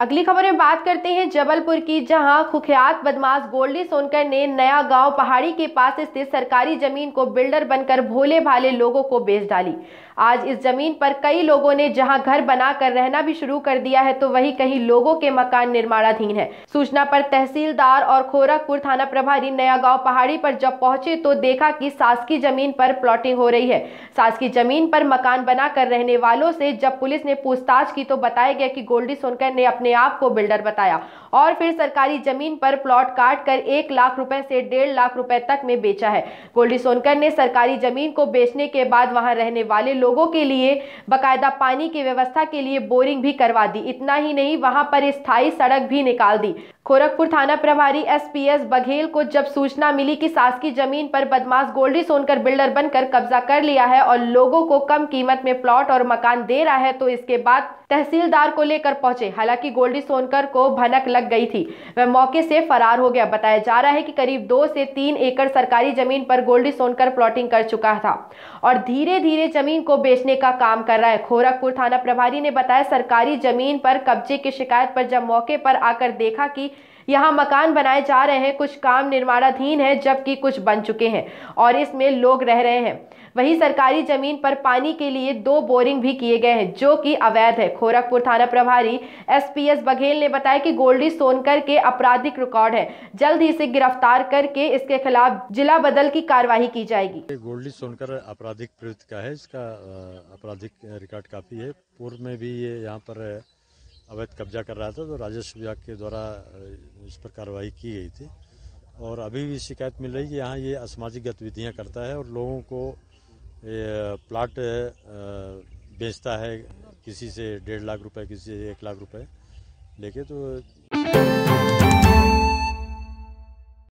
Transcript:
अगली खबर में बात करते हैं जबलपुर की जहां कुख्यात बदमाश गोल्डी सोनकर ने नया गांव पहाड़ी के पास स्थित सरकारी जमीन को बिल्डर बनकर भोले भाले लोगों को बेच डाली आज इस जमीन पर कई लोगों ने जहां घर बनाकर रहना भी शुरू कर दिया है तो वही कहीं लोगों के मकान निर्माणाधीन है सूचना पर तहसीलदार और खोरखपुर थाना प्रभारी नया गाँव पहाड़ी पर जब पहुंचे तो देखा की शासकीय जमीन पर प्लॉटिंग हो रही है शासकीय जमीन पर मकान बनाकर रहने वालों से जब पुलिस ने पूछताछ की तो बताया गया की गोल्डी सोनकर ने अपने अपने आप को बिल्डर बताया और फिर सरकारी जमीन पर प्लॉट काट कर एक लाख रुपए से डेढ़ लाख रुपए तक में बेचा है गोल्डी सोनकर ने सरकारी जमीन को बेचने के बाद वहां रहने वाले लोगों के लिए बाकायदा पानी की व्यवस्था के लिए बोरिंग भी करवा दी इतना ही नहीं वहां पर स्थायी सड़क भी निकाल दी गोरखपुर थाना प्रभारी एसपीएस बघेल को जब सूचना मिली कि शासकीय जमीन पर बदमाश गोल्डी सोनकर बिल्डर बनकर कब्जा कर लिया है और लोगों को कम कीमत में प्लॉट और मकान दे रहा है तो इसके बाद तहसीलदार को लेकर पहुंचे हालांकि गोल्डी सोनकर को भनक लग गई थी वह मौके से फरार हो गया बताया जा रहा है कि करीब दो से तीन एकड़ सरकारी जमीन पर गोल्डी सोनकर प्लॉटिंग कर चुका था और धीरे धीरे जमीन को बेचने का काम कर रहा है खोरखपुर थाना प्रभारी ने बताया सरकारी जमीन पर कब्जे की शिकायत पर जब मौके पर आकर देखा की यहाँ मकान बनाए जा रहे हैं कुछ काम निर्माणाधीन है जबकि कुछ बन चुके हैं और इसमें लोग रह रहे हैं वहीं सरकारी जमीन पर पानी के लिए दो बोरिंग भी किए गए हैं जो कि अवैध है खोरखपुर थाना प्रभारी एसपीएस बघेल ने बताया कि गोल्डी सोनकर के आपराधिक रिकॉर्ड है जल्द ही इसे गिरफ्तार करके इसके खिलाफ जिला बदल की कार्यवाही की जाएगी गोल्डी सोनकर आपराधिक प्रवृत्ति का है इसका आपराधिक रिकॉर्ड काफी है पूर्व में भी ये यहाँ पर अवैध कब्जा कर रहा था तो राजस्व विभाग के द्वारा इस पर कार्रवाई की गई थी और अभी भी शिकायत मिल रही है कि यहाँ ये असामाजिक गतिविधियाँ करता है और लोगों को प्लाट बेचता है किसी से डेढ़ लाख रुपए किसी से एक लाख रुपए लेके तो